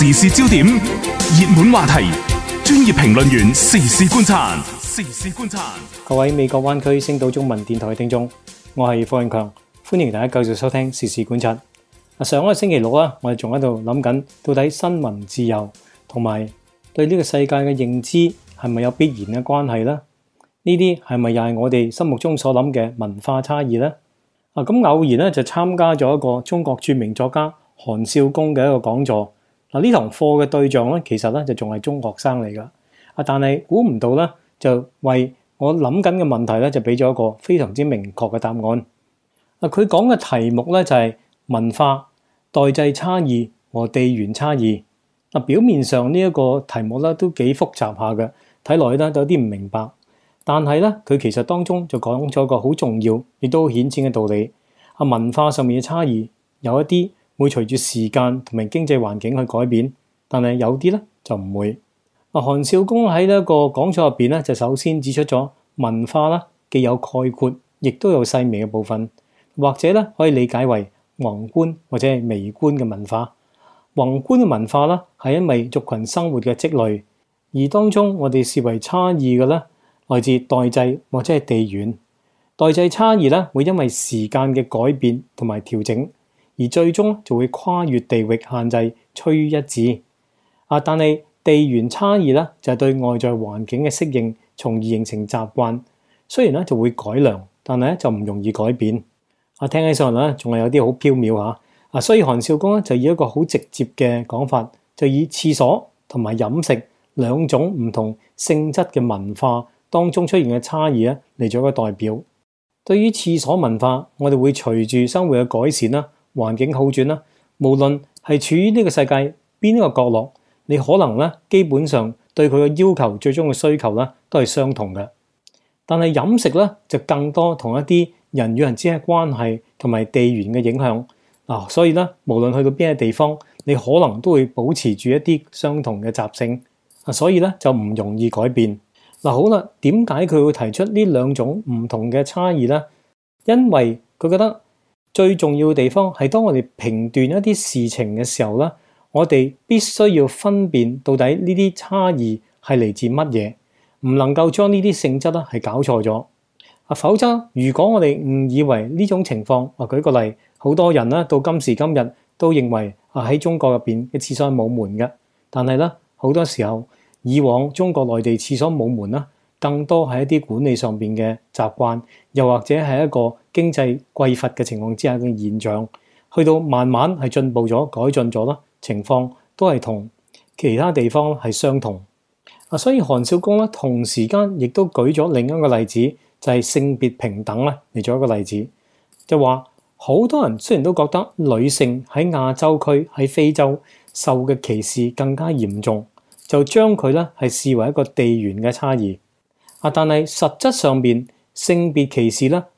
时事焦点、热门话题、专业评论员时事观察。时事观察，各位，美国湾区星岛中文电台听众，我系霍永强，欢迎大家继续收听时事观察。啊，上个星期六啊，我哋仲喺度谂紧到底新闻自由同埋对呢个世界嘅认知系咪有必然嘅关系咧？呢啲系咪又系我哋心目中所谂嘅文化差异呢？啊，咁偶然咧就参加咗一个中国著名作家韩少功嘅一个讲座。嗱呢堂課嘅對象咧，其實咧就仲係中學生嚟㗎，啊！但係估唔到咧，就為我諗緊嘅問題咧，就俾咗一個非常之明確嘅答案。嗱，佢講嘅題目咧就係文化代際差異和地緣差異。嗱，表面上呢一個題目咧都幾複雜下嘅，睇落去咧有啲唔明白。但係咧，佢其實當中就講咗個好重要亦都顯見嘅道理。啊，文化上面嘅差異有一啲。會隨住時間同埋經濟環境去改變，但係有啲咧就唔會。啊，韓少公喺呢一個講座入邊咧，就首先指出咗文化啦，既有概括，亦都有細微嘅部分，或者咧可以理解為宏觀或者係微觀嘅文化。宏觀嘅文化啦，係因為族群生活嘅積累，而當中我哋視為差異嘅咧來自代際或者係地緣。代際差異咧會因為時間嘅改變同埋調整。而最終就會跨越地域限制趨於一致，啊！但係地緣差異咧就係對外在環境嘅適應，從而形成習慣。雖然咧就會改良，但係咧就唔容易改變。啊，聽起上咧仲係有啲好飄渺吓。啊，所以韓少公咧就以一個好直接嘅講法，就以廁所同埋飲食兩種唔同性質嘅文化當中出現嘅差異咧嚟做一個代表。對於廁所文化，我哋會隨住生活嘅改善啦。環境好轉啦，無論係處於呢個世界邊一個角落，你可能咧基本上對佢嘅要求最終嘅需求咧都係相同嘅。但係飲食咧就更多同一啲人與人之間關係同埋地緣嘅影響啊，所以咧無論去到邊个地方，你可能都會保持住一啲相同嘅習性啊，所以咧就唔容易改變嗱。好啦，點解佢會提出呢兩種唔同嘅差異咧？因為佢覺得。最重要嘅地方系当我哋评断一啲事情嘅时候咧，我哋必须要分辨到底呢啲差异系嚟自乜嘢，唔能够将呢啲性质呢，系搞错咗。啊，否则如果我哋误以为呢种情况，啊举个例，好多人啦到今时今日都认为啊喺中国入边嘅厕所冇门嘅，但系咧好多时候以往中国内地厕所冇门啦，更多系一啲管理上面嘅习惯，又或者系一个。經濟貴乏嘅情況之下嘅現象，去到慢慢係進步咗、改進咗啦。情況都係同其他地方係相同啊，所以韓少公咧同時間亦都舉咗另一個例子，就係性別平等咧嚟做一個例子，就話好多人雖然都覺得女性喺亞洲區喺非洲受嘅歧視更加嚴重，就將佢咧係視為一個地緣嘅差異啊，但係實質上邊性別歧視咧。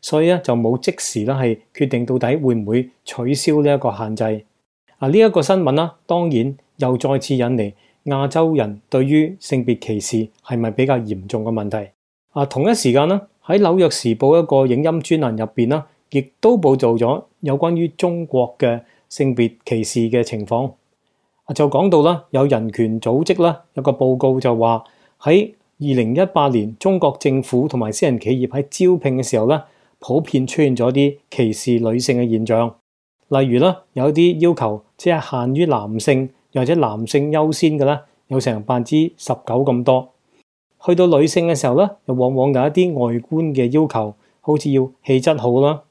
所以咧就冇即時咧係決定到底會唔會取消呢一個限制啊！呢一個新聞啦，當然又再次引嚟亞洲人對於性別歧視係咪比較嚴重嘅問題啊！同一時間啦，喺紐約時報一個影音專欄入边啦，亦都報道咗有關於中國嘅性別歧視嘅情況就講到啦，有人權組織啦，有個報告就話喺二零一八年，中國政府同埋私人企業喺招聘嘅時候咧。普遍出現咗啲歧視女性嘅現象，例如咧有啲要求只係限於男性，又或者男性優先嘅咧，有成百分之十九咁多。去到女性嘅時候咧，又往往有一啲外觀嘅要求，好似要氣質好啦。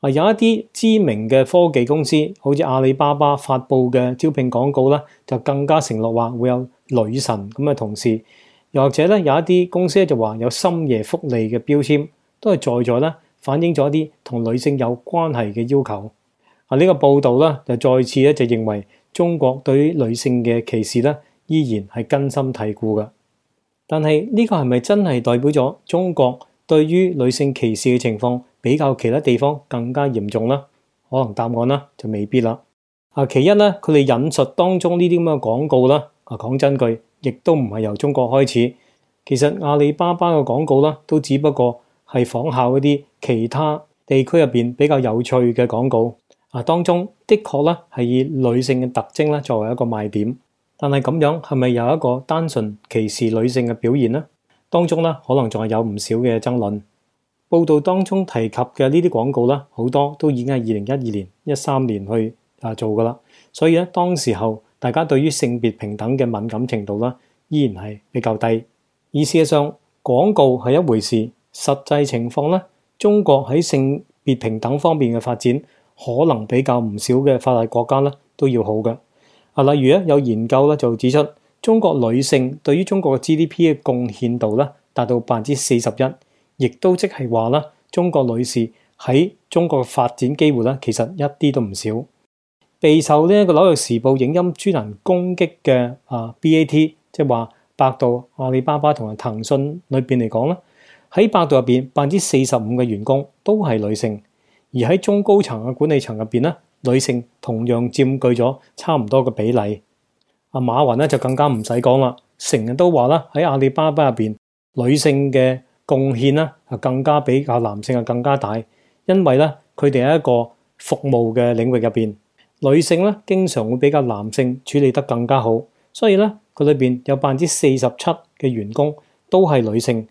啊，有一啲知名嘅科技公司，好似阿里巴巴發布嘅招聘廣告咧，就更加承诺話會有女神咁嘅同事，又或者咧有一啲公司咧就話有深夜福利嘅標籤，都係在在咧。反映咗一啲同女性有關係嘅要求。啊，呢個報道咧就再次咧就認為中國對於女性嘅歧視咧依然係根深蒂固嘅。但係呢個係咪真係代表咗中國對於女性歧視嘅情況比較其他地方更加嚴重咧？可能答案咧就未必啦。啊，其一咧，佢哋引述當中呢啲咁嘅廣告啦，啊講真句，亦都唔係由中國開始。其實阿里巴巴嘅廣告啦，都只不過係仿效一啲。其他地區入边比較有趣嘅廣告啊，當中的確咧係以女性嘅特征咧作為一個賣點，但係咁樣係咪有一個單純歧視女性嘅表現呢？當中咧可能仲係有唔少嘅爭論。報道當中提及嘅呢啲廣告咧，好多都已經係二零一二年、一三年去啊做㗎啦，所以咧當時候大家對於性別平等嘅敏感程度咧依然係比較低。而事實上廣告係一回事，實際情況咧。中國喺性別平等方面嘅發展，可能比較唔少嘅發達國家咧都要好嘅。啊，例如咧有研究咧就指出，中國女性對於中國嘅 GDP 嘅貢獻度咧達到百分之四十一，亦都即係話咧，中國女士喺中國發展機會咧其實一啲都唔少。備受呢個紐約時報》影音專栏攻擊嘅啊 B A T，即係話百度、阿里巴巴同埋騰訊裏边嚟講咧。喺百度入邊，百分之四十五嘅員工都係女性，而喺中高層嘅管理層入邊咧，女性同樣佔據咗差唔多嘅比例。阿馬云呢就更加唔使講啦，成日都話啦，喺阿里巴巴入邊，女性嘅貢獻呢係更加比較男性啊更加大，因為呢，佢哋喺一個服務嘅領域入邊，女性呢經常會比較男性處理得更加好，所以呢，佢裏邊有百分之四十七嘅員工都係女性。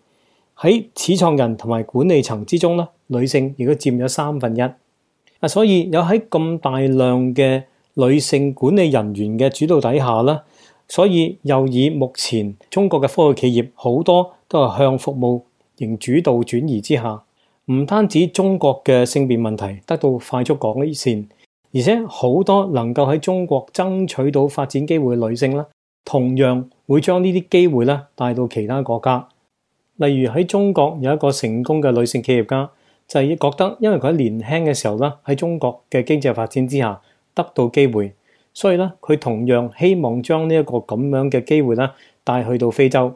喺始创人同埋管理层之中咧，女性亦都占咗三分一，啊，所以有喺咁大量嘅女性管理人员嘅主导底下咧，所以又以目前中国嘅科技企业好多都系向服务型主导转移之下，唔单止中国嘅性别问题得到快速改善，而且好多能够喺中国争取到发展机会嘅女性咧，同样会将呢啲机会咧带到其他国家。例如喺中国有一个成功嘅女性企业家，就系觉得因为佢喺年轻嘅时候啦，喺中国嘅经济发展之下得到机会，所以咧佢同样希望将呢一个咁样嘅机会啦带去到非洲，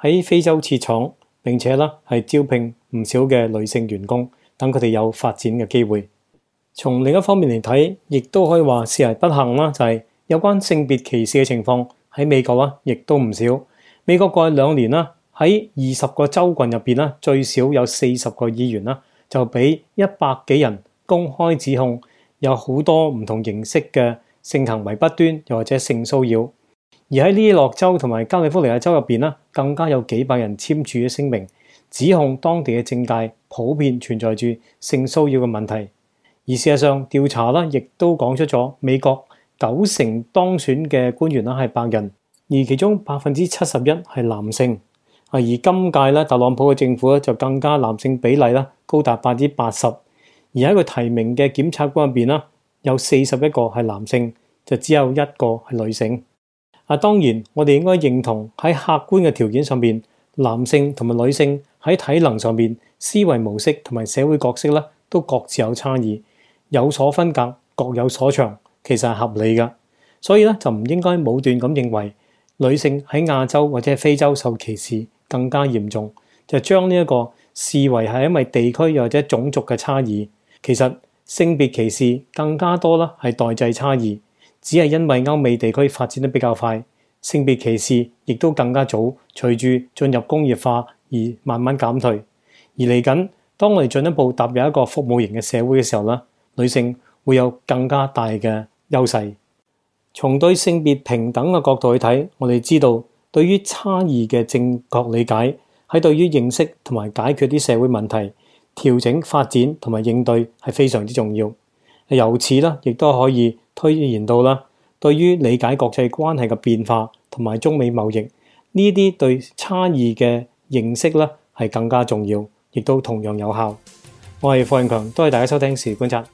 喺非洲设厂，并且咧系招聘唔少嘅女性员工，等佢哋有发展嘅机会。从另一方面嚟睇，亦都可以话是系不幸啦，就系有关性别歧视嘅情况喺美国啊，亦都唔少。美国过去两年啦。喺二十個州郡入面，咧，最少有四十個議員啦，就俾一百幾人公開指控有好多唔同形式嘅性行為不端，又或者性騷擾。而喺呢洛州同埋加利福尼亞州入面，啦，更加有幾百人簽署嘅聲明，指控當地嘅政界普遍存在住性騷擾嘅問題。而事實上調查咧，亦都講出咗美國九成當選嘅官員啦係白人，而其中百分之七十一係男性。啊！而今屆咧，特朗普嘅政府咧就更加男性比例啦，高達八之八十。而喺佢提名嘅檢察官入面咧，有四十一個係男性，就只有一個係女性。啊，當然我哋應該認同喺客觀嘅條件上面，男性同埋女性喺體能上面、思維模式同埋社會角色咧，都各自有差異，有所分隔，各有所長，其實係合理㗎。所以咧，就唔應該武斷咁認為女性喺亞洲或者非洲受歧視。更加嚴重，就將呢一個視為係因為地區又或者種族嘅差異。其實性別歧視更加多啦，係代際差異，只係因為歐美地區發展得比較快，性別歧視亦都更加早，隨住進入工業化而慢慢減退。而嚟緊，當我哋進一步踏入一個服務型嘅社會嘅時候啦，女性會有更加大嘅優勢。從對性別平等嘅角度去睇，我哋知道。對於差異嘅正確理解，喺對於認識同埋解決啲社會問題、調整發展同埋應對係非常之重要。由此啦，亦都可以推延到啦，對於理解國際關係嘅變化同埋中美貿易呢啲對差異嘅認識咧，係更加重要，亦都同樣有效。我係霍永强，多謝大家收聽時事觀察。